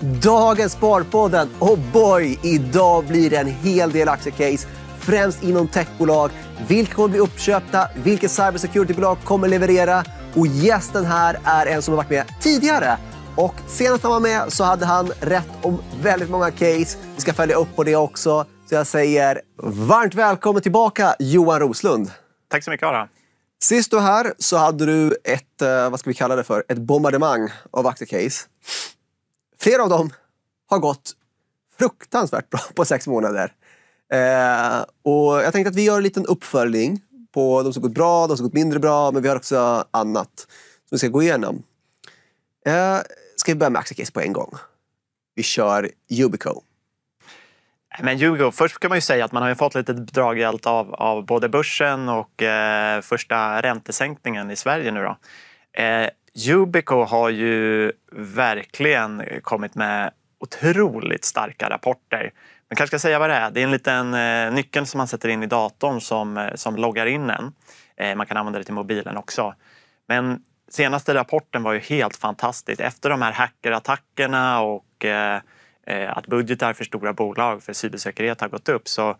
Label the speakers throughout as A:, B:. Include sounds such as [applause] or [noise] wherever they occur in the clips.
A: Dagens Sparpodden! Oh boy, idag blir det en hel del aktiecase, främst inom techbolag. Vilka kommer bli uppköpta? Vilket cybersecuritybolag kommer leverera? Och gästen här är en som har varit med tidigare. Och senast han var med så hade han rätt om väldigt många case. Vi ska följa upp på det också. Så jag säger varmt välkommen tillbaka Johan Roslund. Tack så mycket Ara. Sist du var här så hade du ett, eh, vad ska vi kalla det för, ett bombardemang av aktiecase. Flera av dem har gått fruktansvärt bra på sex månader. Eh, och jag tänkte att vi gör en liten uppföljning på de som gått bra, de som gått mindre bra, men vi har också annat som vi ska gå igenom. Eh, ska vi börja med Axicase på en gång? Vi kör Yubico.
B: Men Yubico, först kan man ju säga att man har fått lite draghjälp av, av både börsen och eh, första räntesänkningen i Sverige nu. Då. Eh, Yubico har ju verkligen kommit med otroligt starka rapporter. Man kanske ska säga vad det är. Det är en liten eh, nyckel som man sätter in i datorn som, eh, som loggar in en. Eh, man kan använda det till mobilen också. Men senaste rapporten var ju helt fantastisk. Efter de här hackerattackerna och att budgetar för stora bolag för cybersäkerhet har gått upp så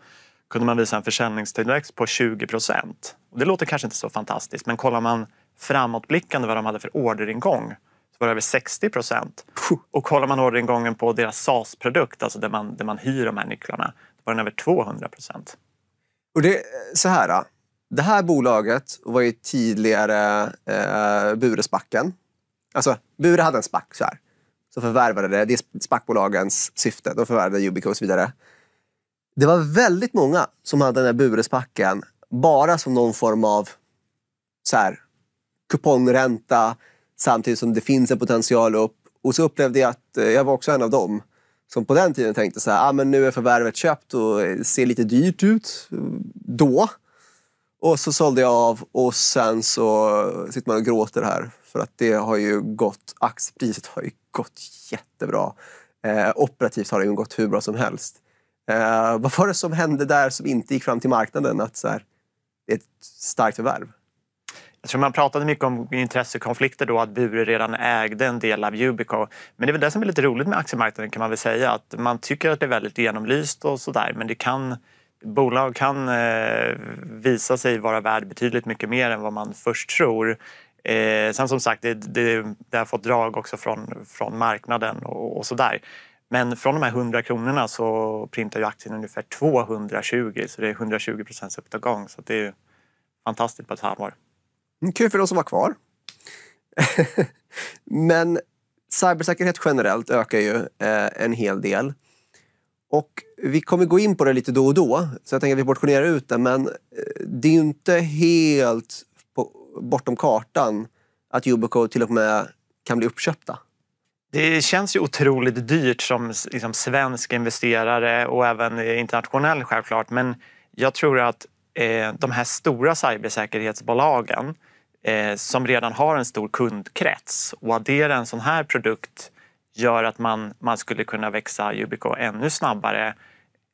B: kunde man visa en försäljningstillväxt på 20 procent. Det låter kanske inte så fantastiskt, men kollar man framåtblickande vad de hade för orderingång så var det över 60 procent. Och kollar man orderingången på deras SAS-produkt, alltså där man, där man hyr de här nycklarna, då var den över 200 procent.
A: Och det så här. Det här bolaget var ju tidigare eh, Buresbacken. Alltså, Bure hade en spack så här. Så förvärvade det. Det är spackbolagens syfte. De förvärvade Yubico och så vidare. Det var väldigt många som hade den här Burespacken bara som någon form av så här, kupongränta samtidigt som det finns en potential upp. Och så upplevde jag att eh, jag var också en av dem som på den tiden tänkte så här, ah, men nu är förvärvet köpt och ser lite dyrt ut då. Och så sålde jag av och sen så sitter man och gråter här för att det har ju gått, aktiepriset har ju gått jättebra. Eh, operativt har det ju gått hur bra som helst. Eh, vad var det som hände där som inte gick fram till marknaden? Att så här, det är ett starkt
B: förvärv tror man pratade mycket om intressekonflikter då, att Bure redan ägde en del av Ubico. Men det är väl det som är lite roligt med aktiemarknaden kan man väl säga, att man tycker att det är väldigt genomlyst och sådär, men det kan bolag kan eh, visa sig vara värd betydligt mycket mer än vad man först tror. Eh, sen som sagt, det, det, det, har fått drag också från, från marknaden och, och sådär. Men från de här 100 kronorna så printar ju aktien ungefär 220 så det är 120 procents uppgång. Så det är fantastiskt på ett halvår.
A: Mm, kul för de som var kvar. [laughs] Men cybersäkerhet generellt ökar ju eh, en hel del. Och vi kommer gå in på det lite då och då, så jag tänker att vi portionerar ut det. Men eh, det är ju inte helt bortom kartan att Ubico till och med kan bli uppköpta.
B: Det känns ju otroligt dyrt som liksom, svensk investerare och även internationell självklart. Men jag tror att Eh, de här stora cybersäkerhetsbolagen eh, som redan har en stor kundkrets och addera en sån här produkt gör att man, man skulle kunna växa Ubico ännu snabbare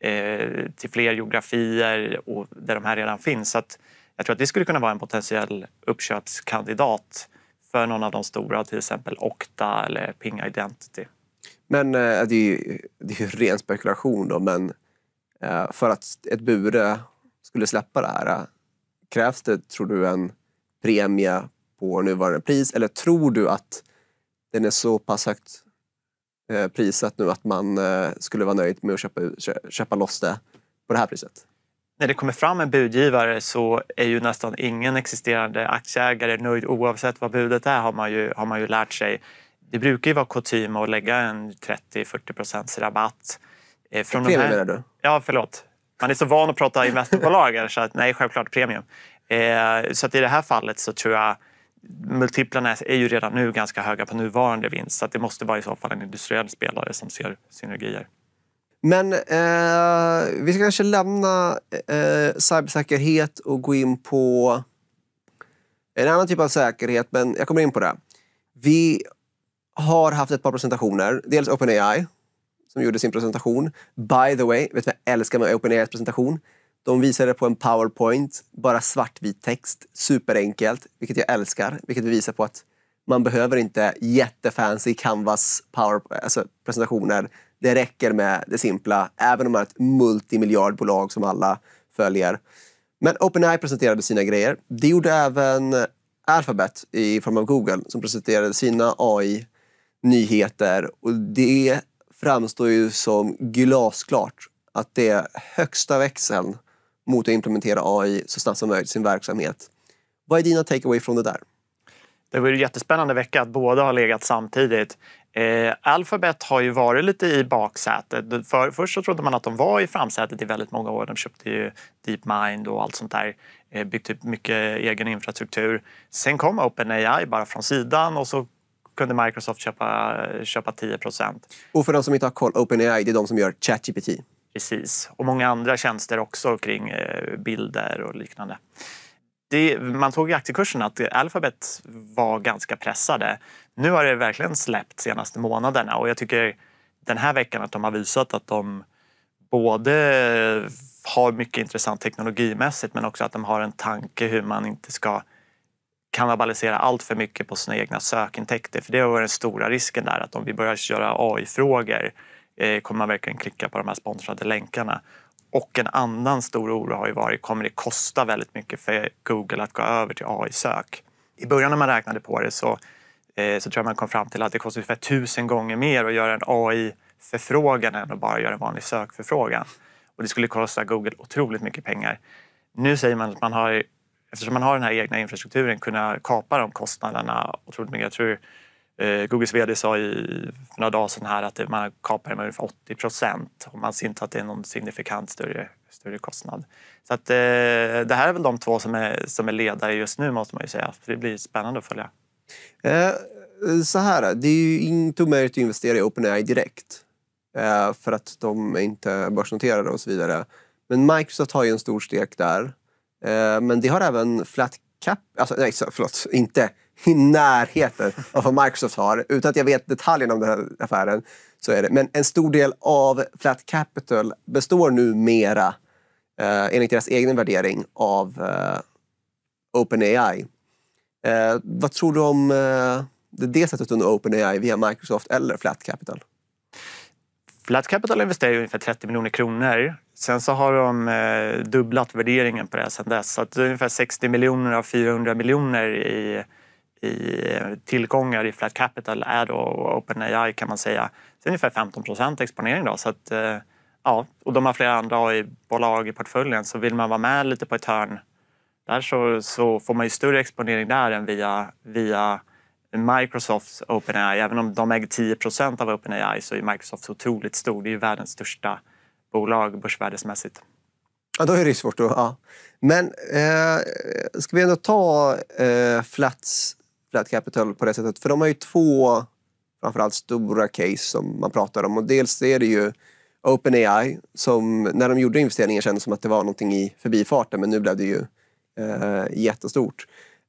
B: eh, till fler geografier och där de här redan finns. Så att jag tror att det skulle kunna vara en potentiell uppköpskandidat för någon av de stora, till exempel Okta eller Ping Identity.
A: Men eh, det är ju, det är ren spekulation då, men eh, för att ett Bure skulle släppa det här, krävs det, tror du, en premie på nuvarande pris? Eller tror du att den är så pass högt eh, prissatt nu att man eh, skulle vara nöjd med att köpa, köpa loss det på det här priset?
B: När det kommer fram en budgivare så är ju nästan ingen existerande aktieägare nöjd oavsett vad budet är, har man ju, har man ju lärt sig. Det brukar ju vara kutym att lägga en 30-40 procents rabatt. Eh, från Premie menar du? Ja, förlåt. Man är så van att prata investmentbolag, så att, nej, självklart premium. Eh, så att i det här fallet så tror jag multiplarna är ju redan nu ganska höga på nuvarande vinst så att det måste vara i så fall en industriell spelare som ser synergier.
A: Men eh, vi ska kanske lämna eh, cybersäkerhet och gå in på en annan typ av säkerhet, men jag kommer in på det. Vi har haft ett par presentationer. Dels OpenAI som gjorde sin presentation. By the way, vet du vad jag älskar med OpenAIs presentation? De visade på en powerpoint, bara svartvit text, superenkelt, vilket jag älskar, vilket visar på att man behöver inte jättefancy canvas power, alltså presentationer. Det räcker med det simpla, även om man är ett multimiljardbolag som alla följer. Men OpenAI presenterade sina grejer. Det gjorde även Alphabet i form av Google som presenterade sina AI-nyheter. Och det framstår ju som glasklart att det är högsta växeln mot att implementera AI så snabbt som möjligt i sin verksamhet. Vad är dina takeaway från det där?
B: Det var en jättespännande vecka att båda har legat samtidigt. Eh, Alphabet har ju varit lite i baksätet. För, först så trodde man att de var i framsätet i väldigt många år. De köpte ju DeepMind och allt sånt där. Eh, byggt upp mycket egen infrastruktur. Sen kom OpenAI bara från sidan och så kunde Microsoft köpa, köpa 10 Och för de som inte har koll, OpenAI det är de som gör ChatGPT. Precis, och många andra tjänster också kring eh, bilder och liknande. Det, man såg i aktiekursen att Alphabet var ganska pressade. Nu har det verkligen släppt de senaste månaderna och jag tycker den här veckan att de har visat att de både har mycket intressant teknologimässigt men också att de har en tanke hur man inte ska kannibalisera allt för mycket på sina egna sökintäkter. För det var den stora risken där, att om vi börjar köra AI-frågor eh, kommer man verkligen klicka på de här sponsrade länkarna. Och en annan stor oro har ju varit, kommer det kosta väldigt mycket för Google att gå över till AI-sök? I början när man räknade på det så, eh, så tror jag man kom fram till att det kostar ungefär tusen gånger mer att göra en AI-förfrågan än att bara göra en vanlig sökförfrågan. Och det skulle kosta Google otroligt mycket pengar. Nu säger man att man har eftersom man har den här egna infrastrukturen kunna kapa de kostnaderna otroligt mycket. Jag tror eh, Googles vd sa i, för några dagar sedan här att man kapar med ungefär 80 procent och man ser inte att det är någon signifikant större, större kostnad. Så att, eh, det här är väl de två som är, som är ledare just nu måste man ju säga. För det blir spännande att följa.
A: Eh, så här, det är ju inte omöjligt att investera i OpenAI direkt eh, för att de inte är börsnoterade och så vidare. Men Microsoft har ju en stor stek där Eh, men det har även flat cap, alltså, nej förlåt, inte [laughs] i närheten av vad Microsoft har. Utan att jag vet detaljerna om den här affären så är det. Men en stor del av flat capital består numera, eh, enligt deras egen värdering, av eh, OpenAI. Eh, vad tror du om eh, det sättet under OpenAI via Microsoft eller flat capital?
B: Flat Capital investerar ungefär 30 miljoner kronor. Sen så har de eh, dubblat värderingen på det här sen dess. Så att ungefär 60 miljoner av 400 miljoner i, i eh, tillgångar i Flat Capital är då OpenAI kan man säga. Så ungefär 15 procent exponering då. Så att, eh, ja, och de har flera andra AI-bolag i portföljen så vill man vara med lite på ett hörn där så, så får man ju större exponering där än via, via Microsofts OpenAI, även om de äger 10 av OpenAI så är Microsoft otroligt stor. Det är ju världens största bolag börsvärdesmässigt.
A: Ja, då är det svårt. Då. Ja. Men eh, ska vi ändå ta eh, Flats, Flat Capital på det sättet? För de har ju två framförallt stora case som man pratar om. Och dels är det ju OpenAI som när de gjorde investeringen kändes som att det var någonting i förbifarten men nu blev det ju eh, jättestort.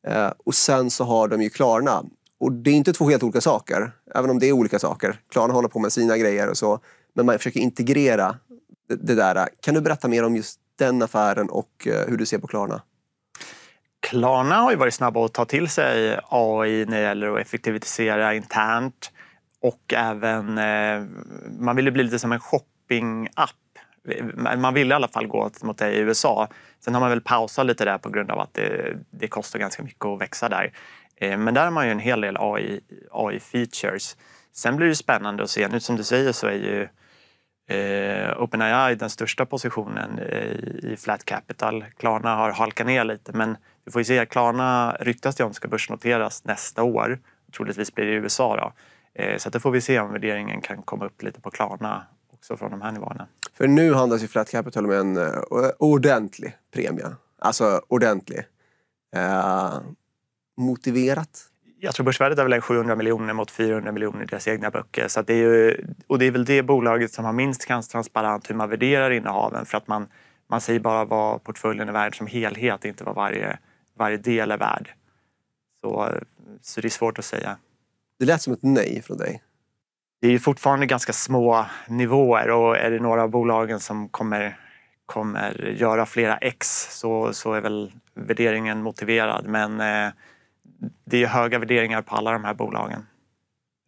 A: Eh, och sen så har de ju Klarna och det är inte två helt olika saker, även om det är olika saker. Klarna håller på med sina grejer och så. Men man försöker integrera det, där. Kan du berätta mer om just den affären och eh, hur du ser på Klarna?
B: Klarna har ju varit snabba att ta till sig AI när det gäller att effektivisera internt och även eh, man ville bli lite som en shoppingapp. Man ville i alla fall gå mot det i USA. Sen har man väl pausat lite där på grund av att det, det kostar ganska mycket att växa där. Eh, men där har man ju en hel del AI-features. AI Sen blir det spännande att se. Nu som du säger så är ju eh, OpenAI den största positionen i Flat Capital. Klarna har halkat ner lite men vi får ju se. Klarna ryktas det om ska börsnoteras nästa år. Troligtvis blir det i USA då. Eh, så att får vi se om värderingen kan komma upp lite på Klarna också från de här nivåerna.
A: För nu handlas ju Flat Capital med en eh, ordentlig premie. Alltså ordentlig. Uh,
B: motiverat? Jag tror börsvärdet är väl 700 miljoner mot 400 miljoner i deras egna böcker. Så det är ju, och det är väl det bolaget som har minst transparent hur man värderar innehaven för att man, man säger bara vad portföljen är värd som helhet, inte vad varje, varje del är värd. Så, så det är svårt att säga. Det lät som ett nej från dig. Det är ju fortfarande ganska små nivåer och är det några av bolagen som kommer, kommer göra flera X så, så är väl värderingen motiverad. Men eh, det är höga värderingar på alla de här bolagen.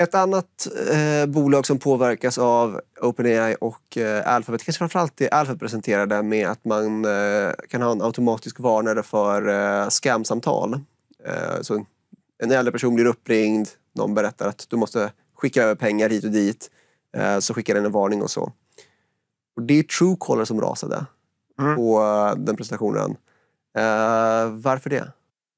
A: Ett annat eh, bolag som påverkas av OpenAI och eh, Alphabet, kanske framförallt det Alphabet presenterade med att man eh, kan ha en automatisk varnare för eh, scamsamtal. Eh, så en äldre person blir uppringd, någon berättar att du måste skicka över pengar hit och dit. Eh, så skickar den en varning och så. Och det är Truecaller som rasade mm. på eh, den presentationen. varför det?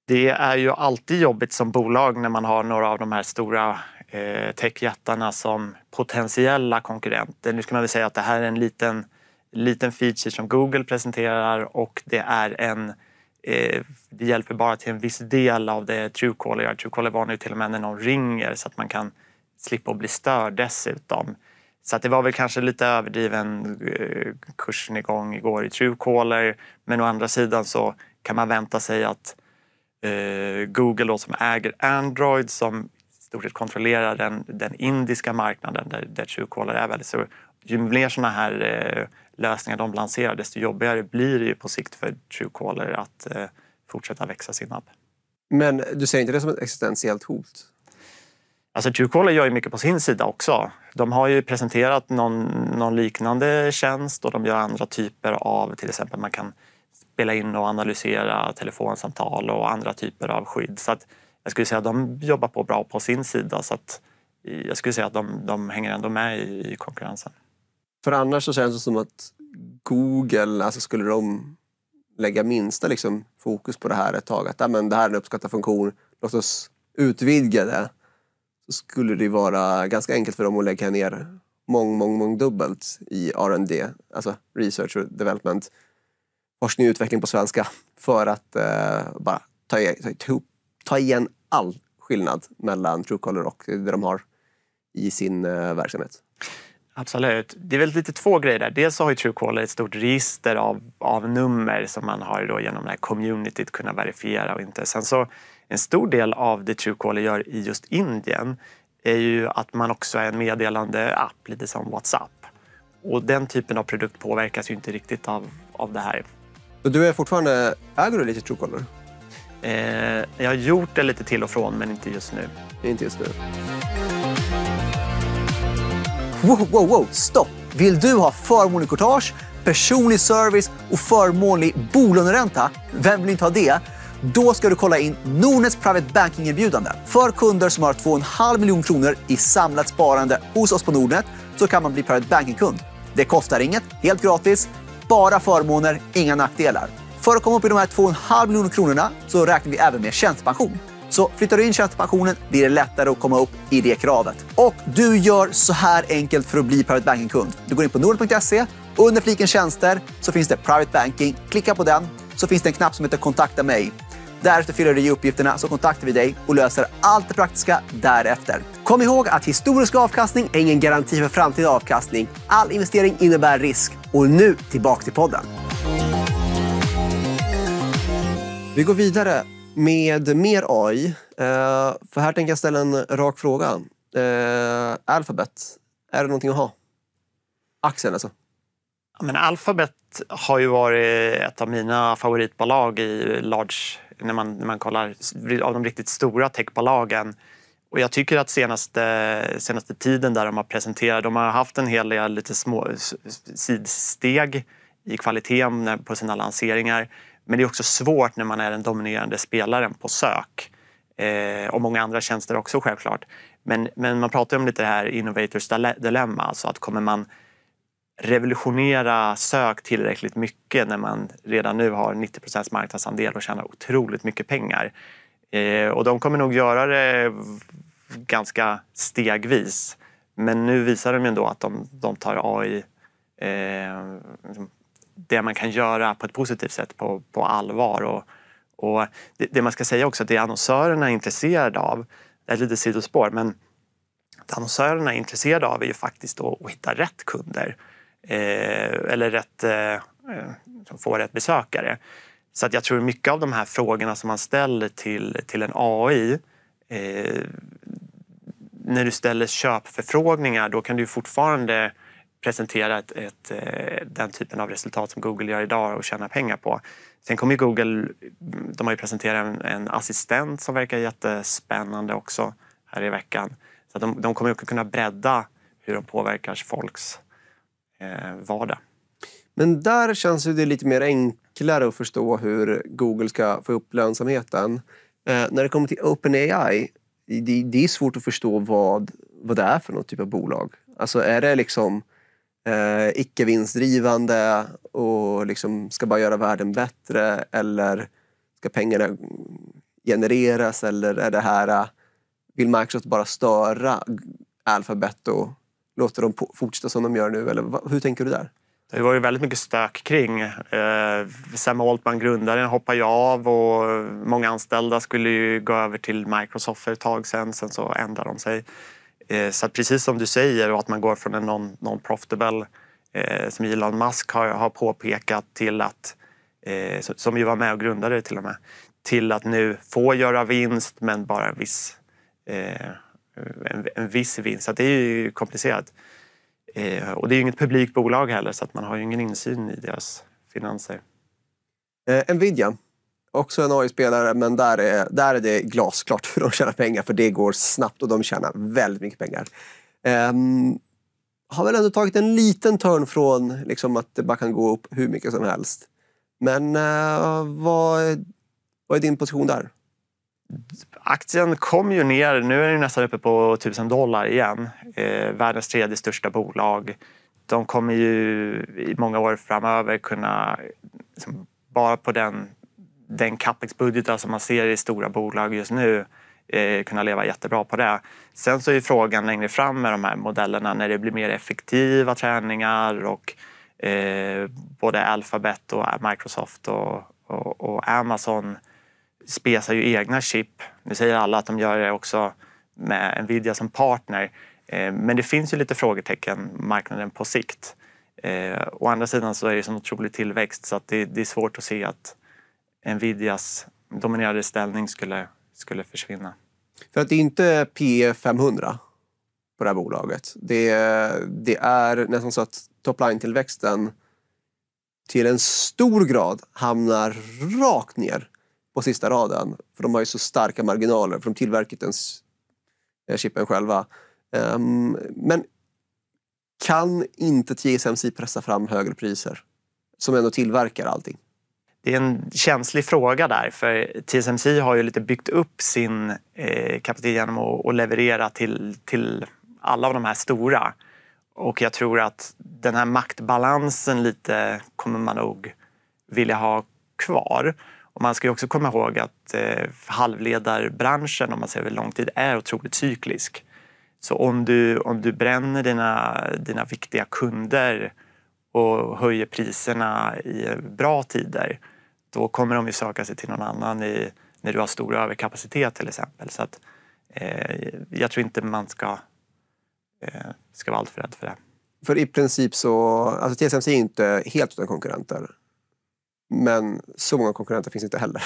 B: Det är ju alltid jobbigt som bolag när man har några av de här stora eh, techjättarna som potentiella konkurrenter. Nu ska man väl säga att det här är en liten, liten feature som Google presenterar och det är en eh, det hjälper bara till en viss del av det Truecaller gör. Truecaller var nu till och med när någon ringer så att man kan slippa att bli störd dessutom. Så det var väl kanske lite överdriven eh, kursen igång igår i Truecaller. Men å andra sidan så kan man vänta sig att Eh, Google då, som äger Android som i stort sett kontrollerar den, den indiska marknaden där, där Truecaller är väldigt stor. Ju fler sådana här eh, lösningar de lanserar desto jobbigare blir det ju på sikt för Truecaller att eh, fortsätta växa sin app. Men du ser inte det som ett existentiellt hot? Alltså Truecaller gör ju mycket på sin sida också. De har ju presenterat någon, någon liknande tjänst och de gör andra typer av, till exempel man kan spela in och analysera telefonsamtal och andra typer av skydd. Så att jag skulle säga att de jobbar på bra på sin sida. Så att jag skulle säga att de, de hänger ändå med i, konkurrensen. För annars så känns det som att
A: Google, alltså skulle de lägga minsta liksom, fokus på det här ett tag, att men det här är en uppskattad funktion, låt oss utvidga det. Så skulle det vara ganska enkelt för dem att lägga ner mång, mång, mång dubbelt i R&D, alltså research och development forskning och utveckling på svenska för att eh, bara ta, ta, ta igen all skillnad mellan Truecaller och det de har i sin eh, verksamhet.
B: Absolut. Det är väl lite två grejer där. Dels har ju Truecaller ett stort register av, av nummer som man har då genom det här communityt kunnat verifiera och inte. Sen så en stor del av det Truecaller gör i just Indien är ju att man också är en meddelande-app, lite som Whatsapp. Och den typen av produkt påverkas ju inte riktigt av, av det här. Så du är fortfarande... Äger du lite Truecaller? Eh, jag har gjort det lite till och från, men inte just nu. Inte just nu.
A: Wow, wow, wow! Stopp! Vill du ha förmånlig courtage, personlig service och förmånlig bolåneränta? Vem vill inte ha det? Då ska du kolla in Nordnets Private Banking-erbjudande. För kunder som har 2,5 miljoner kronor i samlat sparande hos oss på Nordnet så kan man bli Private Banking-kund. Det kostar inget, helt gratis. Bara förmåner, inga nackdelar. För att komma upp i de här 2,5 miljoner kronorna så räknar vi även med tjänstepension. Så flyttar du in tjänstepensionen blir det lättare att komma upp i det kravet. Och du gör så här enkelt för att bli Private Banking-kund. Du går in på nordnet.se. Under fliken tjänster så finns det Private Banking. Klicka på den så finns det en knapp som heter kontakta mig. Därefter fyller du i uppgifterna så kontaktar vi dig och löser allt det praktiska därefter. Kom ihåg att historisk avkastning är ingen garanti för framtida avkastning. All investering innebär risk. Och nu tillbaka till podden. Vi går vidare med mer AI. Eh, för här tänker jag ställa en rak fråga. Eh, Alphabet, är det någonting att ha? Aktien alltså.
B: Men Alphabet har ju varit ett av mina favoritbolag i large när man, när man kollar av de riktigt stora techbolagen. Och jag tycker att senaste, senaste tiden där de har presenterat, de har haft en hel del lite små sidsteg i kvaliteten på sina lanseringar. Men det är också svårt när man är den dominerande spelaren på sök. Eh, och många andra tjänster också självklart. Men, men man pratar om lite det här innovators dilemma, alltså att kommer man revolutionera sök tillräckligt mycket när man redan nu har 90 procents marknadsandel och tjänar otroligt mycket pengar. Eh, och de kommer nog göra det ganska stegvis. Men nu visar de ändå att de, de tar AI, eh, det man kan göra på ett positivt sätt, på, på allvar. Och, och det, det, man ska säga också att det annonsörerna är intresserade av, det är lite sidospår, men det annonsörerna är intresserade av är ju faktiskt att hitta rätt kunder. Eh, eller rätt, som eh, eh, får rätt besökare. Så att jag tror mycket av de här frågorna som man ställer till, till en AI när du ställer köpförfrågningar då kan du fortfarande presentera ett, ett, den typen av resultat som Google gör idag och tjäna pengar på. Sen kommer Google, de har ju presenterat en, en, assistent som verkar jättespännande också här i veckan. Så de, de kommer att kunna bredda hur de påverkar folks eh, vardag.
A: Men där känns det lite mer enklare att förstå hur Google ska få upp lönsamheten. Eh, när det kommer till OpenAI, det, det, är svårt att förstå vad, vad det är för något typ av bolag. Alltså är det liksom eh, icke vinstdrivande och liksom ska bara göra världen bättre eller ska pengarna genereras eller är det här eh, vill Microsoft bara störa Alphabet och låter dem fortsätta som de gör nu? Eller hur tänker du där?
B: Det var ju väldigt mycket stök kring. Eh, Sam Altman, grundaren, hoppade ju av och många anställda skulle ju gå över till Microsoft för ett tag sedan. Sen så ändrade de sig. Eh, så precis som du säger, och att man går från en non-profitable eh, som Elon Musk har, har påpekat till att, eh, som ju var med och grundade det till och med, till att nu få göra vinst men bara en viss Eh, en, en viss vinst. Så det är ju komplicerat. Eh, och det är inget publikt bolag heller så att man har ingen insyn i deras finanser. Eh, Nvidia, också en AI-spelare men
A: där är, där är det glasklart hur de tjänar pengar för det går snabbt och de tjänar väldigt mycket pengar. Eh, har väl ändå tagit en liten törn från liksom, att det bara kan gå
B: upp hur mycket som helst. Men eh,
A: vad, vad är din position där?
B: aktien kom ju ner. Nu är den nästan uppe på 1000 dollar igen. Eh, världens tredje största bolag. De kommer ju i många år framöver kunna... Liksom, bara på den, den capex-budgeten som man ser i stora bolag just nu eh, kunna leva jättebra på det. Sen så är frågan längre fram med de här modellerna när det blir mer effektiva träningar och eh, både Alphabet och Microsoft och, och, och Amazon spesar ju egna chip. Nu säger alla att de gör det också med Nvidia som partner. Eh, men det finns ju lite frågetecken, marknaden på sikt. Eh, å andra sidan så är det en otrolig tillväxt så att det, det, är svårt att se att Nvidias dominerade ställning skulle, skulle försvinna. För att det är
A: inte P 500 e på det här bolaget. Det, det är nästan så att topline-tillväxten till en stor grad hamnar rakt ner på sista raden. För de har ju så starka marginaler, för de tillverkar inte ens eh, chippen själva. Um, men kan inte TSMC pressa fram högre priser?
B: Som ändå tillverkar allting. Det är en känslig fråga där, för TSMC har ju lite byggt upp sin eh, kapacitet genom att, att leverera till, till alla de här stora. Och jag tror att den här maktbalansen lite kommer man nog vilja ha kvar. Och man ska också komma ihåg att eh, halvledarbranschen, om man ser över lång tid, är otroligt cyklisk. Så om du, om du bränner dina, dina viktiga kunder och höjer priserna i bra tider, då kommer de ju söka sig till någon annan i, när du har stor överkapacitet till exempel. Så att, eh, jag tror inte man ska, eh, ska vara alltför rädd för det.
A: För i princip så, alltså TSMC är inte helt utan konkurrenter. Men så många konkurrenter finns inte heller.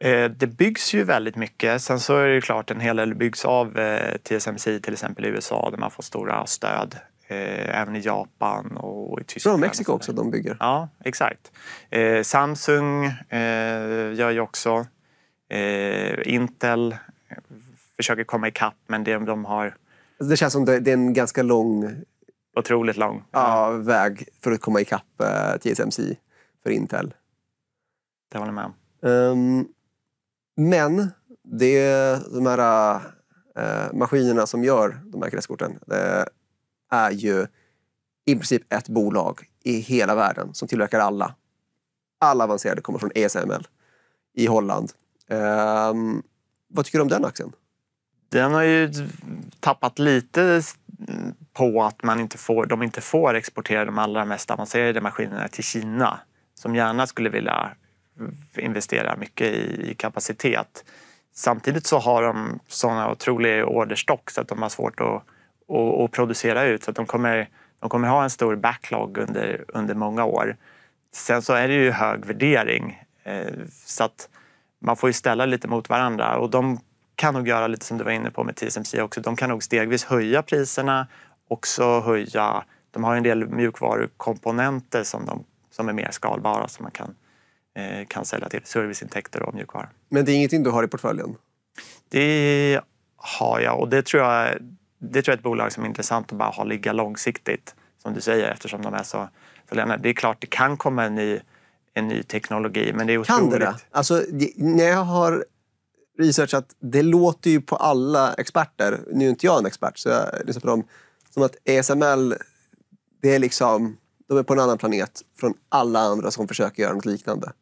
B: Eh, det byggs ju väldigt mycket. Sen så är det klart en hel del byggs av eh, TSMC till exempel i USA där man får stora stöd. Eh, även i Japan och i Tyskland. Bra, Mexiko också de bygger. Ja, exakt. Samsung gör ju också. Intel försöker komma ikapp men det de har...
A: Alltså, det känns som det är en ganska lång...
B: Otroligt lång.
A: Ja, väg för att komma ikapp TSMC för Intel. Det håller jag med om. Um, men det är de här uh, maskinerna som gör de här kretskorten det är ju i princip ett bolag i hela världen som tillverkar alla. Alla avancerade kommer från ESML i Holland. Um, vad tycker du om den aktien?
B: Den har ju tappat lite på att man inte får, de inte får exportera de allra mest avancerade maskinerna till Kina som gärna skulle vilja investerar mycket i kapacitet. Samtidigt så har de sådana otroliga orderstock så att de har svårt att, att, att producera ut. Så att de, kommer, de kommer ha en stor backlog under, under många år. Sen så är det ju hög värdering eh, så att man får ju ställa lite mot varandra och de kan nog göra lite som du var inne på med TSMC också. De kan nog stegvis höja priserna, också höja... De har en del mjukvarukomponenter som, de, som är mer skalbara som man kan Eh, kan sälja till. Serviceintäkter och mjukvara.
A: Men det är ingenting du har i
B: portföljen? Det har jag och det tror jag, det tror jag är ett bolag som är intressant att bara ha ligga långsiktigt. Som du säger eftersom de är så, så Det är klart det kan komma en ny, en ny teknologi men det är otroligt. Kan det
A: alltså, det? Alltså, när jag har researchat, det låter ju på alla experter, nu är inte jag en expert så jag lyssnar på dem, som att ESML, det är liksom, de är på en annan planet från alla
B: andra som försöker göra något liknande.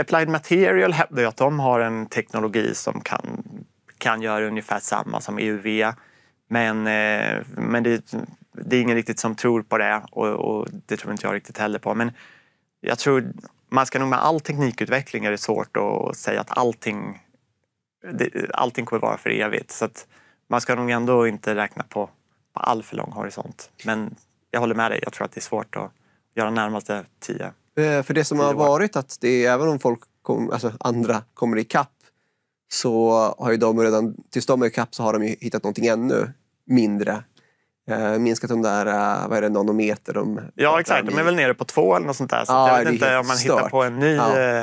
B: Applied Material hävdar ju att de har en teknologi som kan, kan göra ungefär samma som EUV. Men, eh, men det, det är ingen riktigt som tror på det och, och, det tror inte jag riktigt heller på. Men jag tror man ska nog med all teknikutveckling är det svårt att säga att allting, allting kommer vara för evigt. Så man ska nog ändå inte räkna på, på all för lång horisont. Men jag håller med dig, jag tror att det är svårt att göra närmaste tio
A: Eh, för det som har varit att det även om folk kom, alltså andra kommer ikapp så har ju de redan, tills de är ikapp så har de hittat någonting ännu mindre. Eh, minskat de där, eh, vad är det, nanometer de
B: Ja exakt, de är väl nere på två eller något sånt där. Så ah, jag vet inte om man stört. hittar på en ny ja. en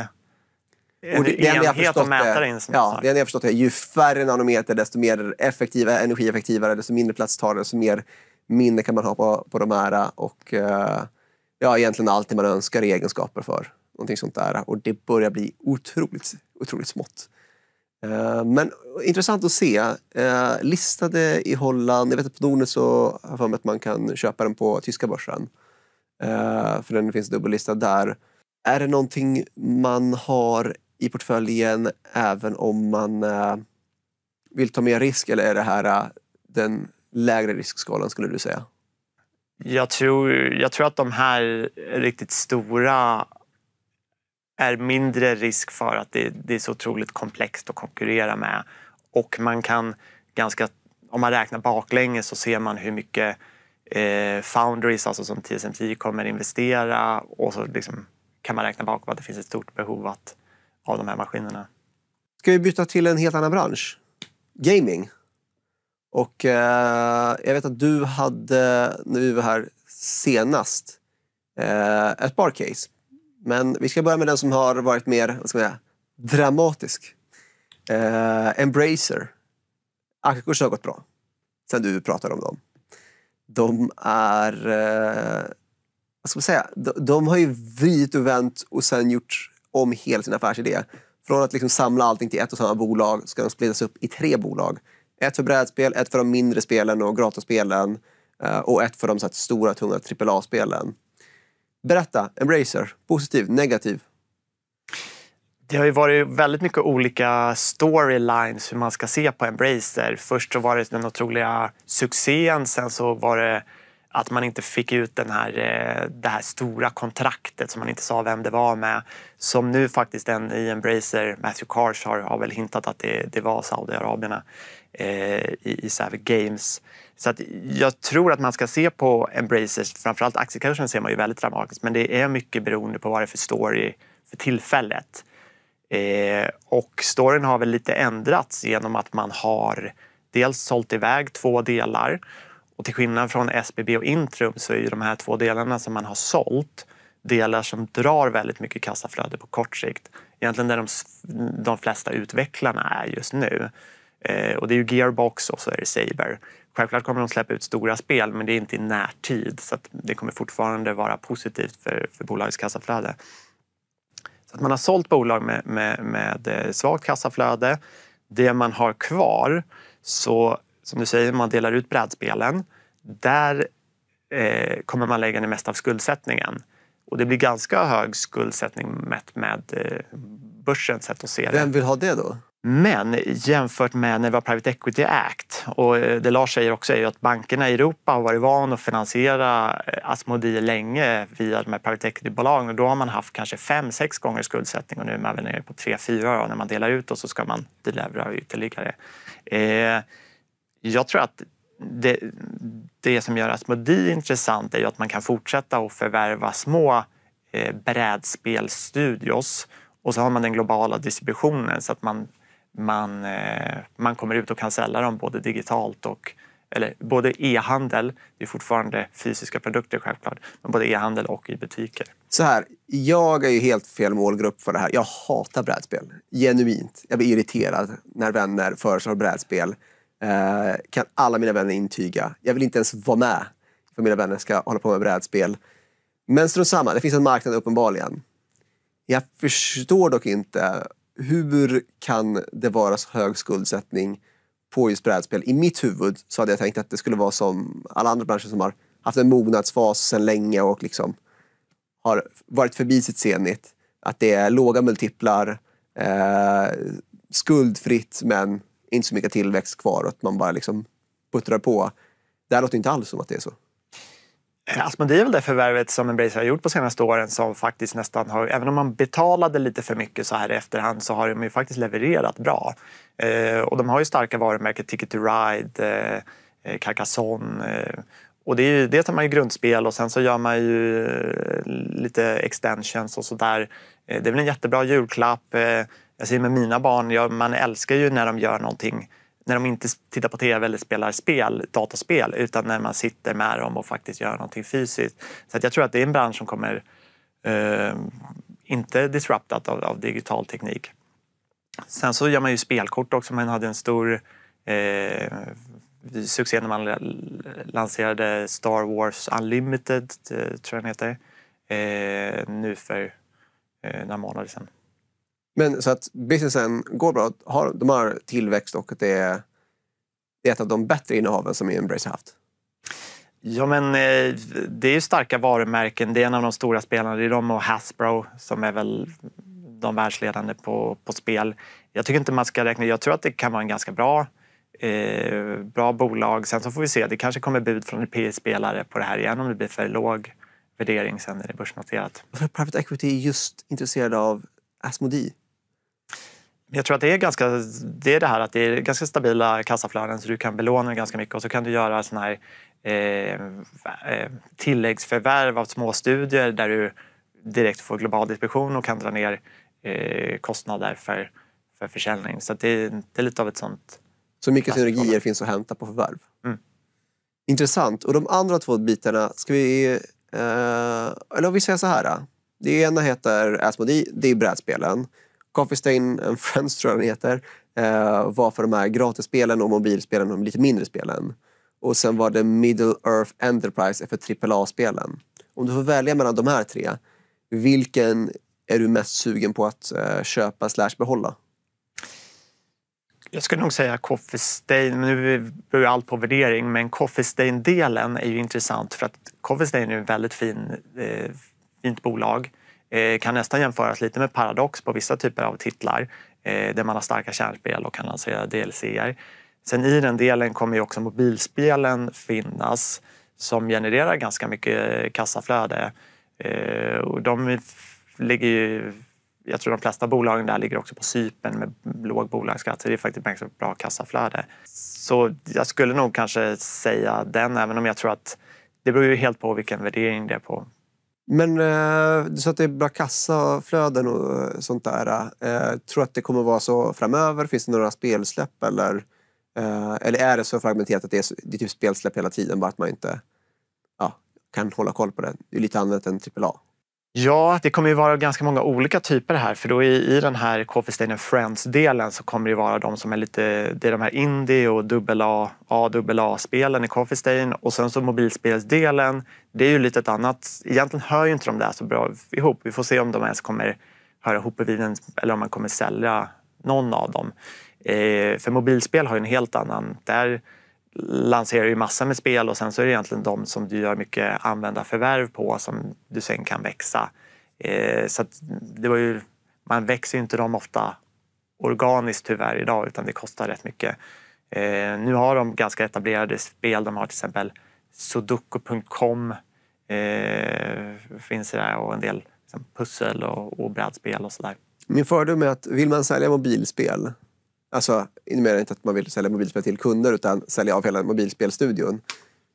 B: det, det enhet att mäta in. ja, det
A: enda jag förstått är ju färre nanometer desto mer effektiva, energieffektivare, desto mindre plats tar det, desto mer minne kan man ha på, på de här. Eh, och, eh, ja, egentligen allt det man önskar egenskaper för. Någonting sånt där. Och det börjar bli otroligt, otroligt smått. Eh, men intressant att se. Eh, listade i Holland. Jag vet att på Nordnet så har jag att man kan köpa den på tyska börsen. Eh, för den finns dubbellistad där. Är det någonting man har i portföljen även om man vill ta mer risk eller är det här den lägre riskskalan skulle du säga?
B: Jag tror, jag tror att de här riktigt stora är mindre risk för att det, det är så otroligt komplext att konkurrera med. Och man kan ganska, om man räknar baklänges så ser man hur mycket eh, foundries, alltså som TSMT kommer investera och så liksom kan man räkna bakom att det finns ett stort behov att, av de här maskinerna.
A: Ska vi byta till en helt annan bransch? Gaming.
B: Och eh,
A: jag vet att du hade, när vi var här senast, eh, ett par case. Men vi ska börja med den som har varit mer vad ska jag säga, dramatisk. Eh, Embracer. Aktiekursen har gått bra sen du pratade om dem. De är... Eh, vad ska man säga? De, de har ju vridit och vänt och sen gjort om hela sin affärsidé. Från att liksom samla allting till ett och samma bolag ska de splidas upp i tre bolag ett för brädspel, ett för de mindre spelen och gratisspelen eh, och ett för de så här, stora, tunga AAA-spelen. Berätta, Embracer, positiv, negativ?
B: Det har ju varit väldigt mycket olika storylines hur man ska se på Embracer. Först så var det den otroliga succén, sen så var det att man inte fick ut den här, eh, det här stora kontraktet som man inte sa vem det var med. Som nu faktiskt en i Embracer, Matthew Cars, har, har väl hintat att det, det var Saudiarabierna. Eh, i, i Savage Games. Så att jag tror att man ska se på Embracers, framförallt aktiekursen ser man ju väldigt dramatiskt, men det är mycket beroende på vad det är för story för tillfället. Eh, och storyn har väl lite ändrats genom att man har dels sålt iväg två delar och till skillnad från SBB och Intrum så är ju de här två delarna som man har sålt delar som drar väldigt mycket kassaflöde på kort sikt. Egentligen där de, de flesta utvecklarna är just nu. Eh, och det är ju Gearbox och så är det Saber. Självklart kommer de släppa ut stora spel, men det är inte i närtid så det kommer fortfarande vara positivt för, för bolagets kassaflöde. Så att man har sålt bolag med, med, med eh, svagt kassaflöde. Det man har kvar, så som du säger, man delar ut brädspelen. Där eh, kommer man lägga det mesta av skuldsättningen. Och det blir ganska hög skuldsättning mätt med eh, börsens sätt att se det. Vem vill ha det då? Men jämfört med när det var Private Equity Act och eh, det Lars säger också är ju att bankerna i Europa har varit van att finansiera eh, Asmodee länge via de här Private Equity-bolagen och då har man haft kanske fem, sex gånger skuldsättning och nu är man väl nere på tre, fyra och när man delar ut och så ska man delivera ytterligare. Eh, jag tror att det, det som gör Asmodee intressant är ju att man kan fortsätta att förvärva små brädspelstudios och så har man den globala distributionen så att man man, eh, man kommer ut och kan sälja dem både digitalt och eller både e-handel, det är fortfarande fysiska produkter självklart, men både e-handel och i butiker. Så
A: här, jag är ju helt fel målgrupp för det här. Jag hatar brädspel, genuint. Jag blir irriterad när vänner föreslår brädspel. Eh, kan alla mina vänner intyga. Jag vill inte ens vara med för mina vänner ska hålla på med brädspel. Men strunt samma, det finns en marknad uppenbarligen. Jag förstår dock inte hur kan det vara så hög skuldsättning på just brädspel? I mitt huvud så hade jag tänkt att det skulle vara som alla andra branscher som har haft en mognadsfas sedan länge och liksom har varit förbi sitt senigt. Att det är låga multiplar, eh, skuldfritt men inte så mycket tillväxt kvar och att man bara liksom puttrar på.
B: Det här låter inte alls som att det är så. Aspen det är väl det förvärvet som Embracer har gjort på senaste åren som faktiskt nästan har, även om man betalade lite för mycket så här i efterhand så har de ju faktiskt levererat bra. Eh, och de har ju starka varumärken, Ticket to Ride, eh, eh Carcassonne eh, och det, är ju, dels har man ju grundspel och sen så gör man ju eh, lite extensions och sådär. Eh, det är väl en jättebra julklapp. Jag säger med mina barn, jag, man älskar ju när de gör någonting när de inte tittar på tv eller spelar spel, dataspel utan när man sitter med dem och faktiskt gör någonting fysiskt. Så jag tror att det är en bransch som kommer eh, inte disruptat av, av, digital teknik. Sen så gör man ju spelkort också. Man hade en stor eh, succé när man lanserade Star Wars Unlimited, eh, tror jag den heter, eh, nu för eh, några månader sedan. Men så att businessen går bra,
A: har, de har tillväxt och det är, det är ett av de bättre innehaven som Embrace har haft.
B: Ja, men eh, det är ju starka varumärken. Det är en av de stora spelarna. Det är de och Hasbro som är väl de världsledande på, på spel. Jag tycker inte man ska räkna... Jag tror att det kan vara en ganska bra, eh, bra bolag. Sen så får vi se. Det kanske kommer bud från PE-spelare på det här igen om det blir för låg värdering sen när det är börsnoterat.
A: Varför är private equity just intresserade av Asmodee?
B: jag tror att det är, ganska, det är det här att det är ganska stabila kassaflöden så du kan belåna ganska mycket och så kan du göra såna här eh, eh, tilläggsförvärv av småstudier där du direkt får global distribution och kan dra ner eh, kostnader för, för försäljning. Så det, det, är lite av ett sånt... Så mycket synergier finns att hämta på förvärv? Mm.
A: Intressant. Och de andra två bitarna, ska vi... Eh, eller om vi säger så här. Det ena heter Asmodee, det är brädspelen. Coffee Stain and Friends tror jag den heter, eh, var för de här gratisspelen och mobilspelen och de lite mindre spelen. Och sen var det Middle Earth Enterprise för AAA-spelen. Om du får välja mellan de här tre, vilken är du mest sugen på att eh, köpa slash behålla?
B: Jag skulle nog säga Coffee Stain, nu beror allt på värdering, men Coffee Stain-delen är ju intressant för att Coffee Stain är ett väldigt fin, eh, fint bolag Eh, kan nästan jämföras lite med Paradox på vissa typer av titlar eh, där man har starka kärnspel och kan lansera dlc Sen i den delen kommer ju också mobilspelen finnas som genererar ganska mycket kassaflöde. Eh, de ligger ju, jag tror de flesta bolagen där ligger också på sypen med låg bolagsskatt så det är faktiskt ett bra kassaflöde. Så jag skulle nog kanske säga den även om jag tror att det beror ju helt på vilken värdering det är på,
A: men du eh, sa att det är bra kassaflöden och eh, sånt där. Eh, tror du att det kommer vara så framöver? Finns det några spelsläpp eller, eller är det så fragmenterat att det är, det är typ spelsläpp hela tiden bara att man inte ja, kan hålla koll på det? Det är lite annat än AAA.
B: Ja, det kommer ju vara ganska många olika typer här för då i, i den här Coffee Stain Friends-delen så kommer det vara de som är lite, det är de här indie och AA, AAA-spelen i Coffee Stain och sen så mobilspelsdelen, det är ju lite ett annat, egentligen hör ju inte de där så bra ihop. Vi får se om de ens kommer höra ihop i videon eller om man kommer sälja någon av dem. Eh, för mobilspel har ju en helt annan, där lanserar ju massor med spel och sen så är det egentligen de som du gör mycket användarförvärv på som du sen kan växa. Eh, så det var ju, man växer ju inte dem ofta organiskt tyvärr idag utan det kostar rätt mycket. Eh, nu har de ganska etablerade spel. De har till exempel sudoku.com eh, finns det där och en del liksom, pussel och, och brädspel och sådär.
A: Min fördom är att vill man sälja mobilspel Alltså, nu menar inte att man vill sälja mobilspel till kunder utan sälja av hela mobilspelstudion.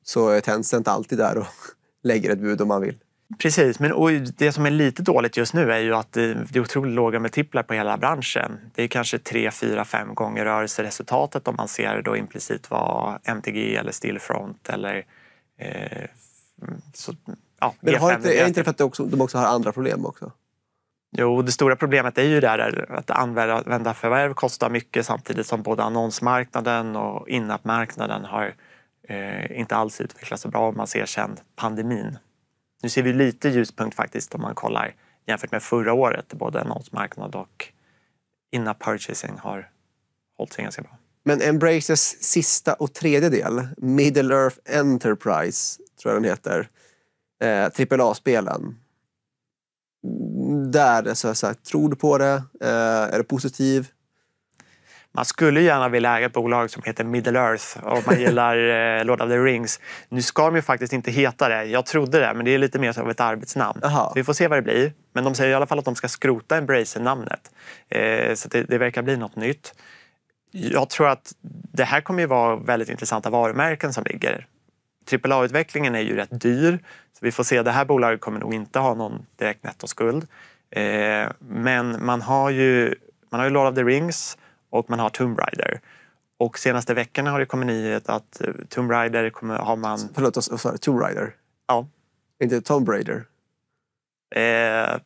A: Så är Tencent alltid där och [laughs] lägger ett bud om man vill.
B: Precis, men och det som är lite dåligt just nu är ju att eh, det är otroligt låga multiplar på hela branschen. Det är kanske tre, fyra, fem gånger rörelseresultatet om man ser då implicit vad MTG eller Stillfront eller eh, så, ja, Men har inte, är det
A: för att de också, de också har andra
B: problem också? Jo, det stora problemet är ju där att använda förvärv kostar mycket samtidigt som både annonsmarknaden och inappmarknaden har eh, inte alls utvecklats så bra om man ser sedan pandemin. Nu ser vi lite ljuspunkt faktiskt om man kollar jämfört med förra året både annonsmarknad och inapp purchasing har hållit sig ganska bra.
A: Men Embraces sista och tredje del, Middle Earth Enterprise, tror jag den heter, eh, AAA-spelen där, alltså, så här, tror du på det? Eh, är du positiv?
B: Man skulle gärna vilja äga ett bolag som heter Middle Earth och man gillar [laughs] eh, Lord of the Rings. Nu ska de ju faktiskt inte heta det. Jag trodde det, men det är lite mer av ett arbetsnamn. vi får se vad det blir. Men de säger i alla fall att de ska skrota Embracer-namnet. Eh, så det, det, verkar bli något nytt. Jag tror att det här kommer ju vara väldigt intressanta varumärken som ligger. AAA-utvecklingen är ju rätt dyr. Så vi får se, det här bolaget kommer nog inte ha någon direkt nettoskuld. Eh, men man har, ju, man har ju Lord of the Rings och man har Tomb Raider. Och senaste veckorna har det kommit nyhet att eh, Tomb Raider kommer, har man...
A: Förlåt, sorry, Tomb Raider?
B: Ja. Inte Tomb Raider? Eh,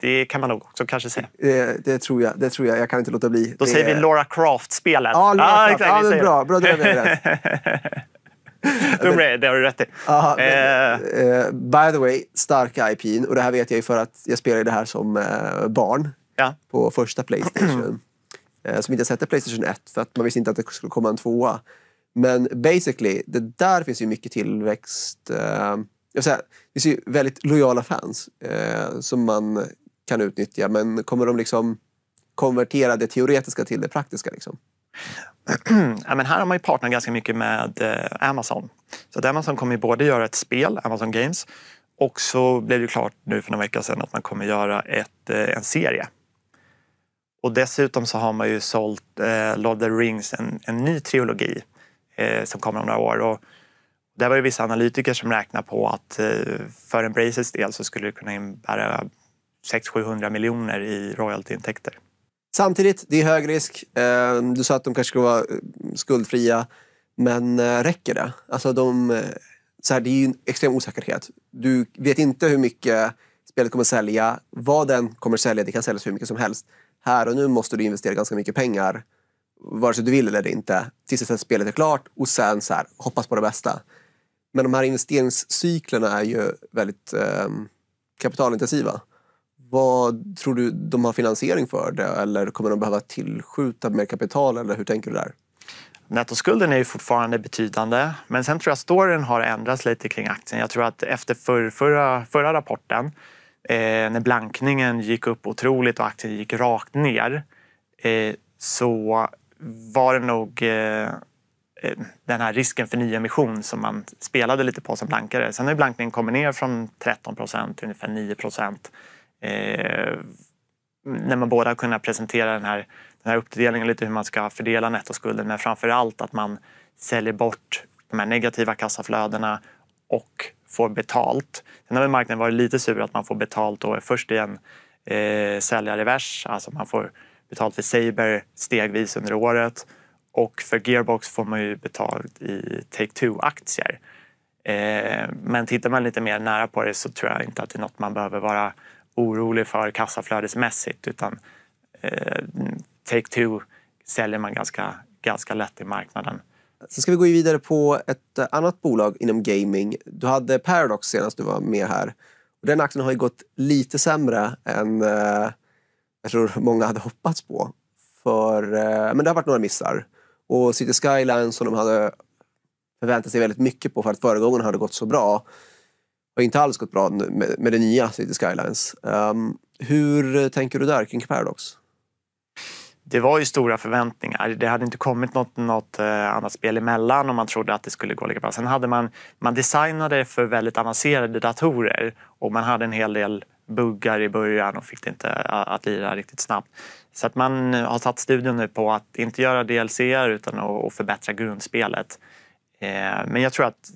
B: det kan man nog också kanske säga. Det,
A: det, tror, jag, det tror
B: jag. Jag kan inte låta bli. Då det säger vi Laura Croft-spelet. Ja, Laura ah, Croft. ah, exakt, är bra. bra, bra [laughs] Tomb [laughs] Raider, det har du rätt i.
A: Aha, men, uh, by the way, starka IPn. Och det här vet jag ju för att jag spelade det här som eh, barn. Ja. På första Playstation. [clears throat] som inte sett Playstation 1 för att man visste inte att det skulle komma en tvåa. Men basically, det där finns ju mycket tillväxt. jag säga, det finns ju väldigt lojala fans som man kan utnyttja. Men kommer de liksom konvertera det teoretiska till det
B: praktiska? Liksom? [clears throat] ja, men här har man ju partnerat ganska mycket med eh, Amazon. Så att Amazon kommer ju både göra ett spel, Amazon Games, och så blev det klart nu för några veckor sedan att man kommer göra ett, eh, en serie. Och dessutom så har man ju sålt eh, Lord of the Rings, en, en ny trilogi eh, som kommer om några år. Och där var det vissa analytiker som räknade på att eh, för Embraces del så skulle det kunna innebära 600-700 miljoner i royaltyintäkter. Samtidigt, det är hög risk.
A: Eh, du sa att de kanske skulle vara eh, skuldfria. Men eh, räcker det? Alltså de, så här, det är ju en extrem osäkerhet. Du vet inte hur mycket spelet kommer sälja, vad den kommer sälja. Det kan säljas hur mycket som helst. Här och nu måste du investera ganska mycket pengar, vare sig du vill eller inte, tills att spelet är klart och sen så här, hoppas på det bästa. Men de här investeringscyklerna är ju väldigt eh, kapitalintensiva. Vad tror du de har finansiering för det eller kommer de behöva tillskjuta
B: mer kapital eller hur tänker du där? Nettoskulden är ju fortfarande betydande men sen tror jag storyn har ändrats lite kring aktien. Jag tror att efter för, förra, förra rapporten eh, när blankningen gick upp otroligt och aktien gick rakt ner eh, så var det nog eh, eh den här risken för nyemission som man spelade lite på som blankare. Sen när blankningen kommer ner från 13 procent till ungefär 9 procent eh, när man båda har kunnat presentera den här, den här uppdelningen lite hur man ska fördela nettoskulden men framför allt att man säljer bort de här negativa kassaflödena och får betalt. Sen har marknaden varit lite sur att man får betalt då först i en eh, säljarrevers, alltså man får betalt för Saber stegvis under året och för Gearbox får man ju betalt i Take-Two-aktier. Eh, men tittar man lite mer nära på det så tror jag inte att det är något man behöver vara orolig för kassaflödesmässigt utan eh, Take-Two säljer man ganska, ganska lätt i marknaden.
A: Sen ska vi gå vidare på ett eh, annat bolag inom gaming. Du hade Paradox senast du var med här. Den aktien har ju gått lite sämre än eh, jag tror många hade hoppats på. För, eh, men det har varit några missar. Och City Skyline som de hade förväntat sig väldigt mycket på för att föregångaren hade gått så bra det har inte alls gått bra med, med det nya City Skylines.
B: Um, hur tänker du där kring Paradox? Det var ju stora förväntningar. Det hade inte kommit något, något eh, annat spel emellan och man trodde att det skulle gå lika bra. Sen hade man, man designade för väldigt avancerade datorer och man hade en hel del buggar i början och fick det inte att lira riktigt snabbt. Så att man har satt studion nu på att inte göra DLC utan att förbättra grundspelet. Eh, men jag tror att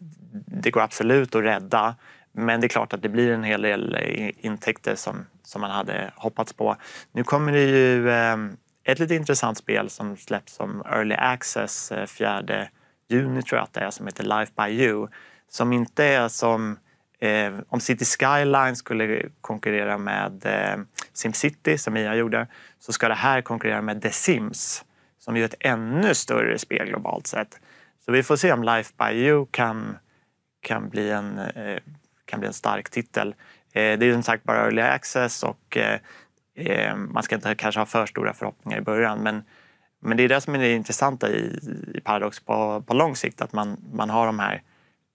B: det går absolut att rädda. Men det är klart att det blir en hel del eh, intäkter som, som man hade hoppats på. Nu kommer det ju ehm, ett lite intressant spel som släpps som Early Access 4 eh, juni tror jag att det är, som heter Life by You. Som inte är som eh, om City Skyline skulle konkurrera med eh, Simcity som IA e gjorde så ska det här konkurrera med The Sims som är ett ännu större spel globalt sett. Så vi får se om Life by You kan, kan bli en eh, kan bli en stark titel. Eh, det är som sagt bara early access och eh, eh, man ska inte kanske ha för stora förhoppningar i början. Men, men det är det som är det intressanta i, i Paradox på, på lång sikt, att man, man har de här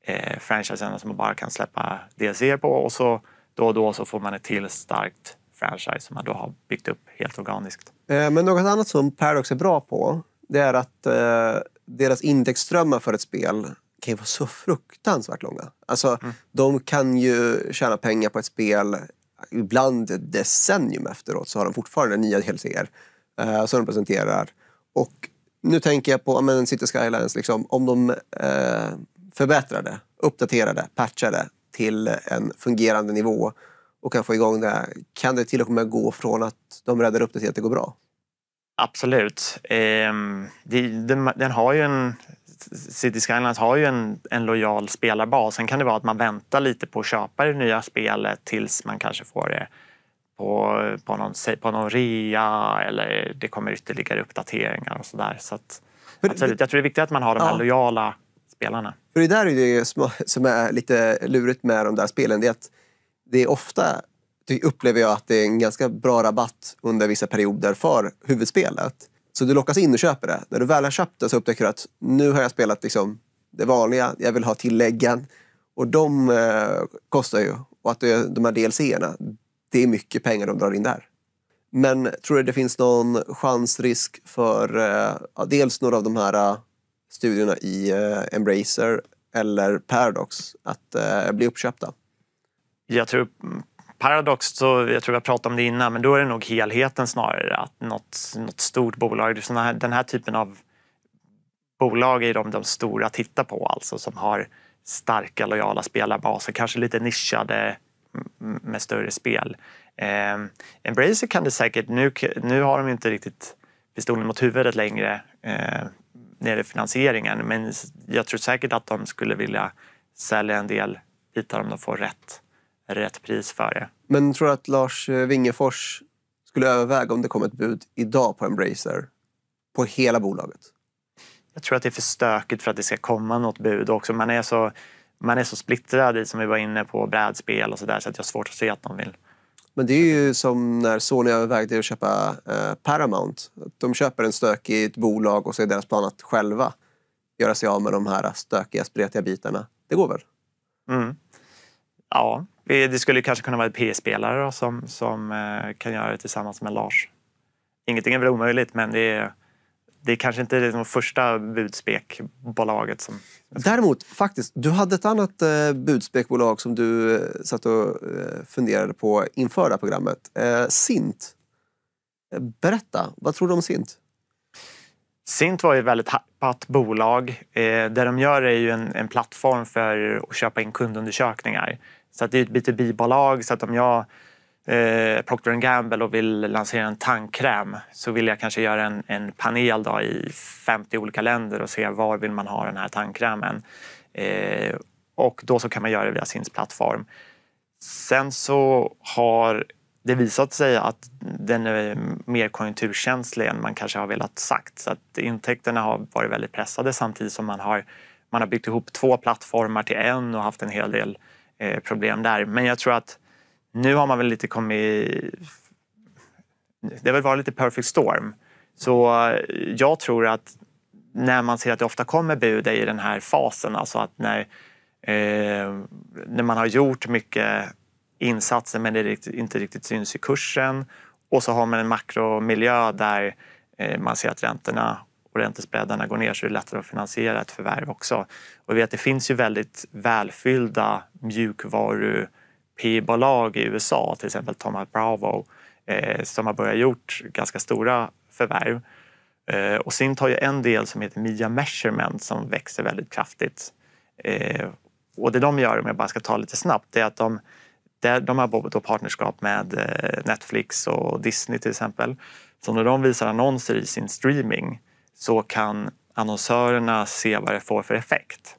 B: eh, franchiserna som man bara kan släppa DLC på och så då och då så får man ett till starkt franchise som man då har byggt upp helt organiskt.
A: Men något annat som Paradox är bra på, det är att eh, deras indexströmmar för ett spel kan ju vara så fruktansvärt långa. Alltså, mm. De kan ju tjäna pengar på ett spel ibland decennium efteråt så har de fortfarande nya dlc eh, som de presenterar. Och nu tänker jag på men, City Skylines, liksom, om de eh, förbättrade, uppdaterade, patchade till en fungerande nivå och kan få igång det kan det
B: till och med gå från att de räddar upp det till att det går bra? Absolut. Eh, det, den, den, har ju en City Skylines har ju en, en lojal spelarbas. Sen kan det vara att man väntar lite på att köpa det nya spelet tills man kanske får det på, på, någon, på någon rea eller det kommer ytterligare uppdateringar och sådär. Så, absolut, jag tror det är viktigt att man har de här ja. lojala spelarna.
A: För det där är det som, som är lite lurigt med de där spelen. Det är att det är ofta upplever jag att det är en ganska bra rabatt under vissa perioder för huvudspelet. Så du lockas in och köper det. När du väl har köpt det så upptäcker du att nu har jag spelat liksom det vanliga, jag vill ha tilläggen. Och de eh, kostar ju. Och att det, de här DLC-erna, det är mycket pengar de drar in där. Men tror du det finns någon chansrisk för eh, dels några av de här eh, studierna i eh, Embracer eller Paradox att eh, bli uppköpta?
B: Jag tror Paradox, så, jag tror jag pratade om det innan, men då är det nog helheten snarare. Att något, något stort bolag, såna här, den här typen av bolag är de, de stora titta på, alltså som har starka lojala spelarbaser, kanske lite nischade med större spel. Eh, Embracer kan det säkert, nu, nu har de inte riktigt pistolen mot huvudet längre eh, när det gäller finansieringen, men jag tror säkert att de skulle vilja sälja en del bitar om de får rätt rätt pris för det.
A: Men tror du att Lars eh, Wingefors skulle överväga om det kom ett bud idag på Embracer?
B: På hela bolaget? Jag tror att det är för stökigt för att det ska komma något bud också. Man är så, man är så splittrad i, som vi var inne på, brädspel och sådär så att jag har svårt att se att de vill
A: men det är ju som när Sony övervägde att köpa eh, Paramount. De köper en stökigt bolag och så är deras plan att själva göra sig av med de här stökiga, spretiga bitarna. Det går väl?
B: Mm. Ja, det skulle kanske kunna vara en P-spelare som, som eh, kan göra det tillsammans med Lars. Ingenting är väl omöjligt, men det är, det är kanske inte det första budspekbolaget. Som...
A: Däremot, faktiskt, du hade ett annat eh, budspekbolag som du eh, satt och funderade på inför det här
B: programmet. Sint. Berätta, vad tror du om Sint? Sint var ju ett väldigt happat bolag. det de gör är ju en, en plattform för att köpa in kundundersökningar. Så att det är ett B2B-bolag så att om jag eh, Procter Gamble och vill lansera en tandkräm så vill jag kanske göra en, en panel då i 50 olika länder och se var vill man ha den här tandkrämen. Eh, och då så kan man göra det via sin plattform. Sen så har det visat sig att den är mer konjunkturkänslig än man kanske har velat sagt. Så att intäkterna har varit väldigt pressade samtidigt som man har, man har byggt ihop två plattformar till en och haft en hel del Eh, problem där. Men jag tror att nu har man väl lite kommit... Det har väl varit lite perfect storm. Så eh, jag tror att när man ser att det ofta kommer bud i den här fasen, alltså att när, eh, när man har gjort mycket insatser men det inte riktigt syns i kursen och så har man en makromiljö där eh, man ser att räntorna och räntespreadarna går ner så är det lättare att finansiera ett förvärv också. Och vi vet, det finns ju väldigt välfyllda mjukvaru P-bolag i USA, till exempel Thoma Bravo, eh, som har börjat gjort ganska stora förvärv. Eh, och Sint har ju en del som heter Mia Measurement som växer väldigt kraftigt. Eh, och det de gör, om jag bara ska ta lite snabbt, är att de, de har då partnerskap med eh, Netflix och Disney till exempel. Så när de visar annonser i sin streaming så kan annonsörerna se vad det får för effekt.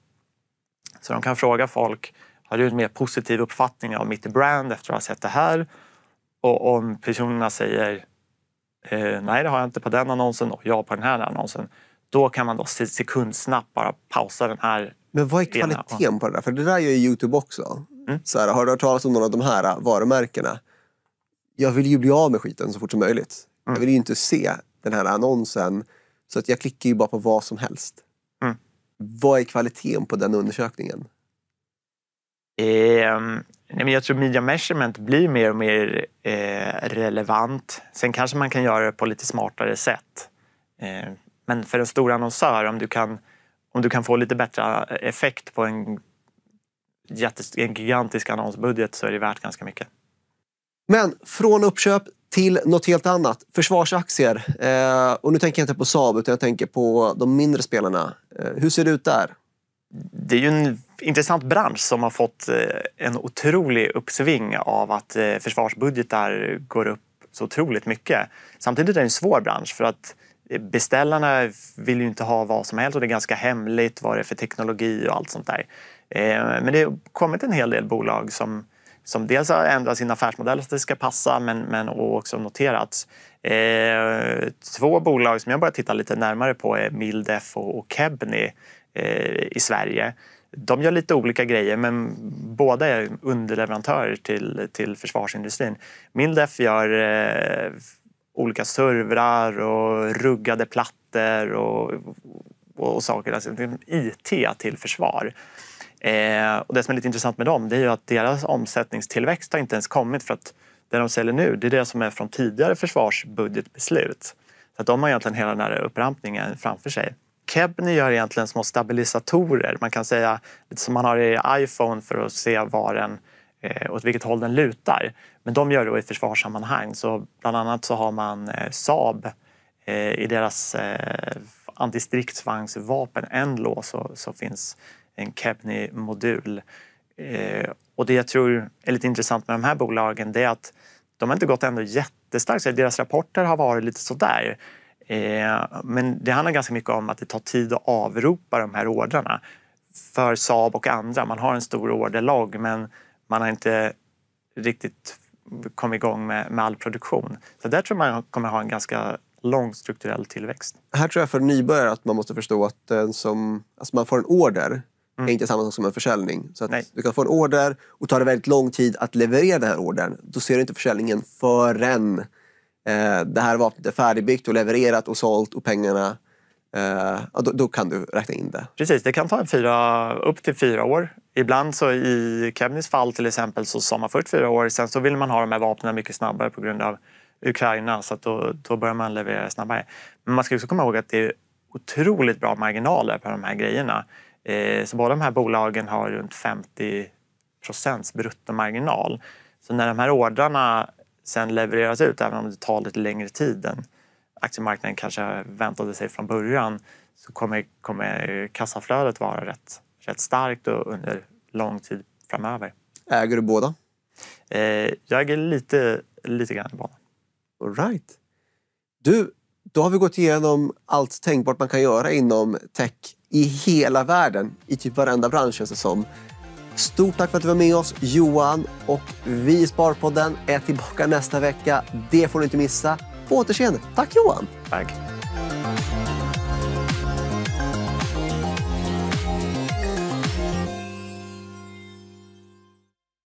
B: Så de kan fråga folk, har du en mer positiv uppfattning om mitt brand efter att ha sett det här? Och om personerna säger eh, nej, det har jag inte på den annonsen och ja på den här annonsen. Då kan man då sekundsnabbt bara pausa den här.
A: Men vad är kvaliteten på det där? För det där gör ju Youtube också. Mm. Så här, har du hört talas om några av de här äh, varumärkena? Jag vill ju bli av med skiten så fort som möjligt. Mm. Jag vill ju inte se den här annonsen så att jag klickar ju bara på vad som helst. Mm. Vad är kvaliteten på den undersökningen?
B: Eh, jag tror media measurement blir mer och mer eh, relevant. Sen kanske man kan göra det på lite smartare sätt. Ehm, men för en stor annonsör, om du kan, om du kan få lite bättre eh, effekt på en, en gigantisk annonsbudget så är det värt ganska mycket.
A: Men från uppköp till något helt annat. Försvarsaktier. Eh, och nu tänker jag inte på Saab,
B: utan jag tänker på de mindre spelarna. Eh, hur ser det ut där? Det är ju en intressant bransch som har fått eh, en otrolig uppsving av att eh, försvarsbudgetar går upp så otroligt mycket. Samtidigt är det en svår bransch för att eh, beställarna vill ju inte ha vad som helst och det är ganska hemligt vad det är för teknologi och allt sånt där. Men det har kommit en hel del bolag som som dels har ändrat sin affärsmodell så att det ska passa men, men också noterats. Eh, två bolag som jag börjat titta lite närmare på är Mildef och, och Kebni eh, i Sverige. De gör lite olika grejer, men båda är underleverantörer till, till försvarsindustrin. Mildef gör eh, olika servrar och ruggade plattor och, och, och saker, alltså IT till försvar. Eh, och det som är lite intressant med dem det är ju att deras omsättningstillväxt har inte ens kommit för att det de säljer nu det är det som är från tidigare försvarsbudgetbeslut. Så att de har egentligen hela den här upprampningen framför sig. Kebny gör egentligen små stabilisatorer. Man kan säga lite som man har i iPhone för att se var den, eh, åt vilket håll den lutar. Men de gör det i försvarssammanhang. Så bland annat så har man eh, Saab eh, i deras eh, antistridsvagnsvapen Enlo så, så finns en Kebni-modul. Eh, och det jag tror är lite intressant med de här bolagen det är att de har inte gått ändå jättestarkt. Deras rapporter har varit lite sådär. Eh, men det handlar ganska mycket om att det tar tid att avropa de här ordrarna för Saab och andra. Man har en stor orderlogg men man har inte riktigt kommit igång med, med all produktion. Så där tror man kommer ha en ganska lång strukturell tillväxt.
A: Här tror jag för nybörjare att man måste förstå att den som, alltså man får en order mm. är inte samma sak som en försäljning. Så du kan få en order och tar det väldigt lång tid att leverera den här ordern. Då ser du inte försäljningen förrän eh, det här vapnet är färdigbyggt och levererat och sålt och pengarna eh, då, då, kan du räkna in det.
B: Precis, det kan ta en fyra, upp till fyra år. Ibland så i Kevnys fall till exempel så sa man först fyra år, sen så vill man ha de här vapnen mycket snabbare på grund av Ukraina så då, då börjar man leverera snabbare. Men man ska också komma ihåg att det är otroligt bra marginaler på de här grejerna. Eh, så båda de här bolagen har runt 50 procents bruttomarginal. Så när de här ordrarna sen levereras ut, även om det tar lite längre tid än aktiemarknaden kanske väntade sig från början, så kommer, kommer kassaflödet vara rätt, rätt starkt under lång tid framöver. Äger du båda? Eh, jag äger lite, lite grann i båda. All right. Du, då har vi gått igenom allt
A: tänkbart man kan göra inom tech i hela världen, i typ varenda bransch känns det som. Stort tack för att du var med oss Johan och vi i Sparpodden är tillbaka nästa vecka. Det får du inte missa. På återseende. Tack Johan!
B: Tack!